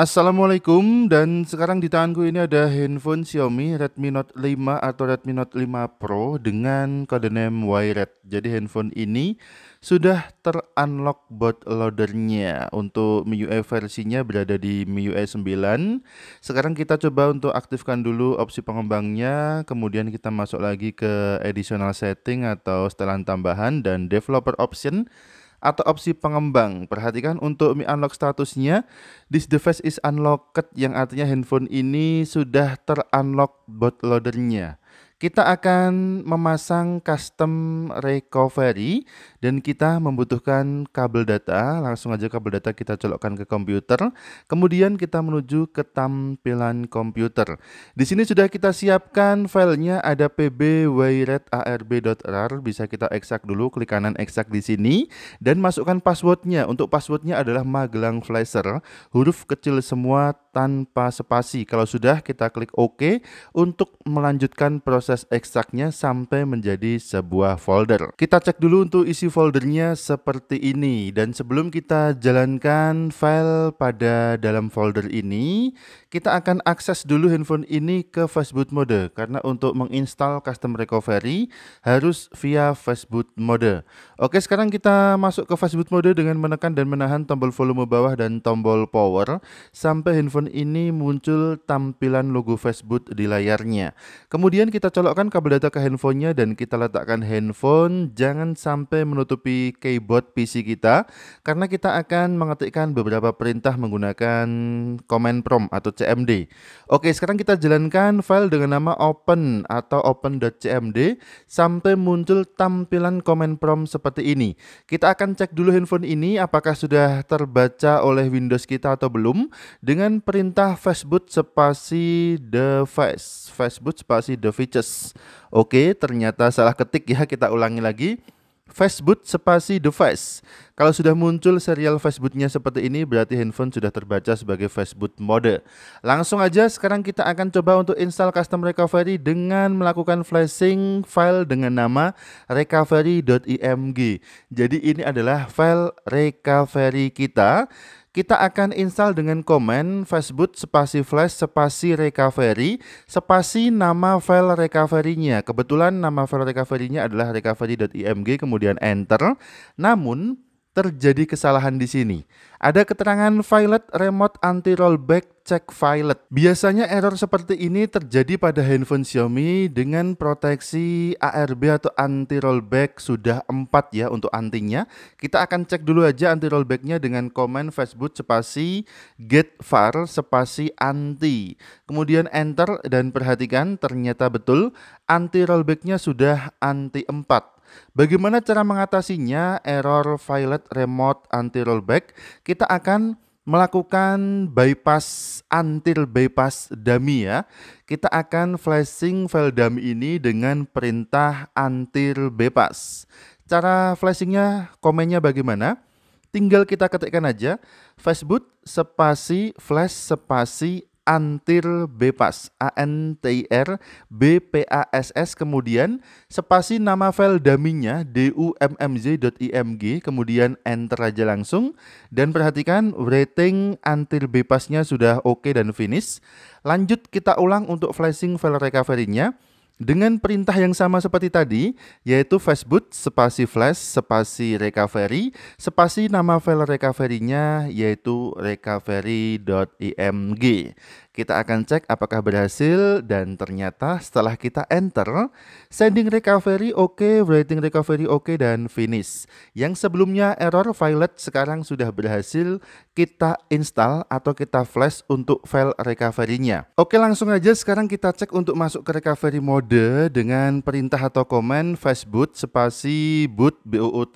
Assalamualaikum dan sekarang di tanganku ini ada handphone Xiaomi Redmi Note 5 atau Redmi Note 5 Pro dengan kode name Wired. Jadi handphone ini sudah terunlock boot loadernya. Untuk MIUI versinya berada di MIUI 9. Sekarang kita coba untuk aktifkan dulu opsi pengembangnya, kemudian kita masuk lagi ke additional setting atau setelan tambahan dan developer option atau opsi pengembang. Perhatikan untuk Mi Unlock statusnya, this device is unlocked yang artinya handphone ini sudah terunlock bootloadernya kita akan memasang custom recovery dan kita membutuhkan kabel data. Langsung aja kabel data kita colokkan ke komputer. Kemudian kita menuju ke tampilan komputer. Di sini sudah kita siapkan filenya ada pbwiret.arb.rar Bisa kita ekstrak dulu, klik kanan ekstrak di sini. Dan masukkan passwordnya. Untuk passwordnya adalah Magelang Flasher. Huruf kecil semua tanpa spasi. Kalau sudah kita klik OK untuk melanjutkan proses ekstraknya sampai menjadi sebuah folder. Kita cek dulu untuk isi foldernya seperti ini dan sebelum kita jalankan file pada dalam folder ini, kita akan akses dulu handphone ini ke Facebook Mode karena untuk menginstal custom recovery harus via Facebook Mode. Oke, sekarang kita masuk ke Facebook Mode dengan menekan dan menahan tombol volume bawah dan tombol power sampai handphone smartphone ini muncul tampilan logo Facebook di layarnya. Kemudian kita colokkan kabel data ke handphonenya dan kita letakkan handphone. Jangan sampai menutupi keyboard PC kita karena kita akan mengetikkan beberapa perintah menggunakan command prompt atau CMD. Oke, sekarang kita jalankan file dengan nama open atau open.cmd sampai muncul tampilan command prompt seperti ini. Kita akan cek dulu handphone ini apakah sudah terbaca oleh Windows kita atau belum dengan perintah Facebook spasi the face, Facebook spasi the features. Oke, ternyata salah ketik ya, kita ulangi lagi. Facebook spasi device. Kalau sudah muncul serial Facebooknya seperti ini, berarti handphone sudah terbaca sebagai Facebook mode. Langsung aja, sekarang kita akan coba untuk install custom recovery dengan melakukan flashing file dengan nama recovery.img. Jadi ini adalah file recovery kita. Kita akan install dengan komen facebook spasi flash spasi recovery spasi nama file recovery-nya. Kebetulan nama file recovery-nya adalah recovery.img kemudian enter. Namun terjadi kesalahan di sini. Ada keterangan Violet Remote Anti Rollback Check Violet. Biasanya error seperti ini terjadi pada handphone Xiaomi dengan proteksi ARB atau anti rollback sudah 4 ya untuk antinya. Kita akan cek dulu aja anti rollbacknya dengan komen Facebook spasi get var spasi anti. Kemudian enter dan perhatikan ternyata betul anti rollbacknya sudah anti 4. Bagaimana cara mengatasinya error Violet Remote Anti-Rollback? Kita akan melakukan bypass until bypass dummy ya. Kita akan flashing file dummy ini dengan perintah until bypass. Cara flashingnya, komennya bagaimana? Tinggal kita ketikkan aja facebook spasi flash spasi antir Bepas a n t i r b p a s s kemudian spasi nama file daminya, nya d kemudian enter aja langsung dan perhatikan rating antir Bepasnya sudah oke okay dan finish. Lanjut kita ulang untuk flashing file recovery-nya dengan perintah yang sama seperti tadi, yaitu fastboot spasi flash spasi recovery spasi nama file recovery-nya yaitu recovery.img kita akan cek apakah berhasil dan ternyata setelah kita enter, sending recovery oke, okay, writing recovery oke okay, dan finish. Yang sebelumnya error violet sekarang sudah berhasil kita install atau kita flash untuk file recovery-nya. Oke, langsung aja sekarang kita cek untuk masuk ke recovery mode dengan perintah atau command fastboot spasi boot boot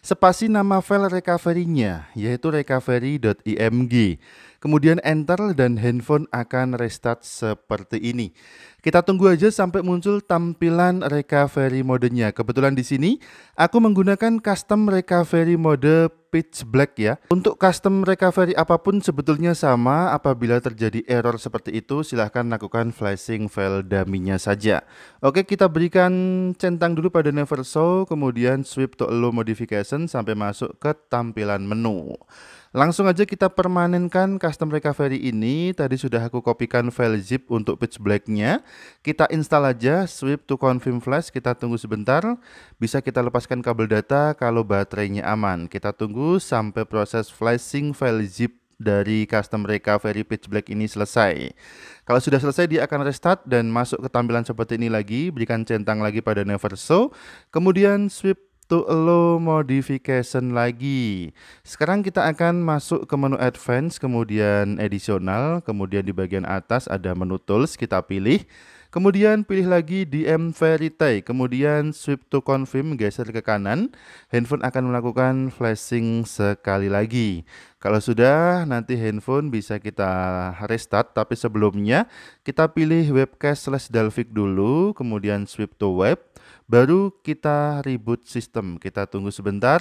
spasi nama file recovery-nya yaitu recovery.img. Kemudian enter dan handphone iPhone akan restart seperti ini. Kita tunggu aja sampai muncul tampilan recovery modenya. Kebetulan di sini aku menggunakan custom recovery mode pitch black ya. Untuk custom recovery apapun sebetulnya sama, apabila terjadi error seperti itu silahkan lakukan flashing file dummy-nya saja. Oke kita berikan centang dulu pada never show, kemudian sweep to low modification sampai masuk ke tampilan menu. Langsung aja kita permanenkan custom recovery ini. Tadi sudah aku kopikan file zip untuk pitch blacknya. Kita install aja sweep to confirm flash. Kita tunggu sebentar. Bisa kita lepaskan kabel data kalau baterainya aman. Kita tunggu sampai proses flashing file zip dari custom recovery pitch black ini selesai. Kalau sudah selesai dia akan restart dan masuk ke tampilan seperti ini lagi, berikan centang lagi pada never show, kemudian sweep to allow modification lagi. Sekarang kita akan masuk ke menu advance, kemudian additional, kemudian di bagian atas ada menu tools, kita pilih. Kemudian pilih lagi DM Verity, kemudian sweep to confirm, geser ke kanan. Handphone akan melakukan flashing sekali lagi. Kalau sudah, nanti handphone bisa kita restart, tapi sebelumnya kita pilih webcast slash dulu, kemudian sweep to web, baru kita reboot sistem. Kita tunggu sebentar,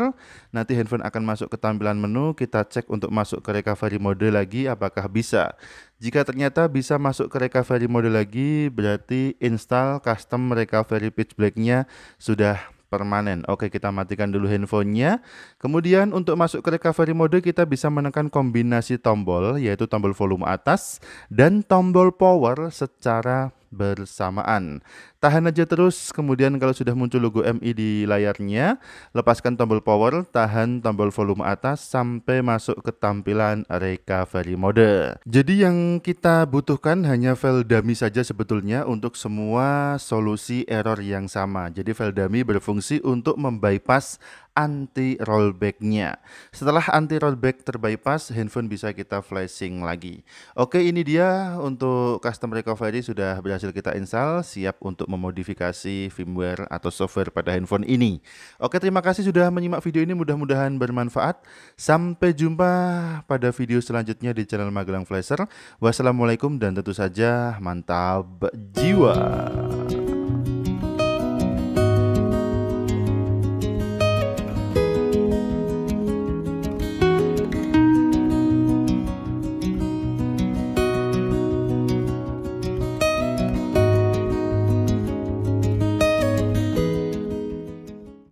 nanti handphone akan masuk ke tampilan menu, kita cek untuk masuk ke recovery mode lagi apakah bisa. Jika ternyata bisa masuk ke recovery mode lagi, berarti install custom recovery pitch black sudah permanen. Oke, kita matikan dulu handphonenya. Kemudian untuk masuk ke recovery mode kita bisa menekan kombinasi tombol yaitu tombol volume atas dan tombol power secara bersamaan. Tahan aja terus, kemudian kalau sudah muncul logo MI di layarnya, lepaskan tombol power, tahan tombol volume atas sampai masuk ke tampilan recovery mode. Jadi yang kita butuhkan hanya file dummy saja sebetulnya untuk semua solusi error yang sama. Jadi file dummy berfungsi untuk membypass anti rollbacknya. Setelah anti rollback terbypass, handphone bisa kita flashing lagi. Oke, ini dia untuk custom recovery sudah berhasil kita install, siap untuk memodifikasi firmware atau software pada handphone ini. Oke, terima kasih sudah menyimak video ini. Mudah-mudahan bermanfaat. Sampai jumpa pada video selanjutnya di channel Magelang Flasher. Wassalamualaikum dan tentu saja mantap jiwa.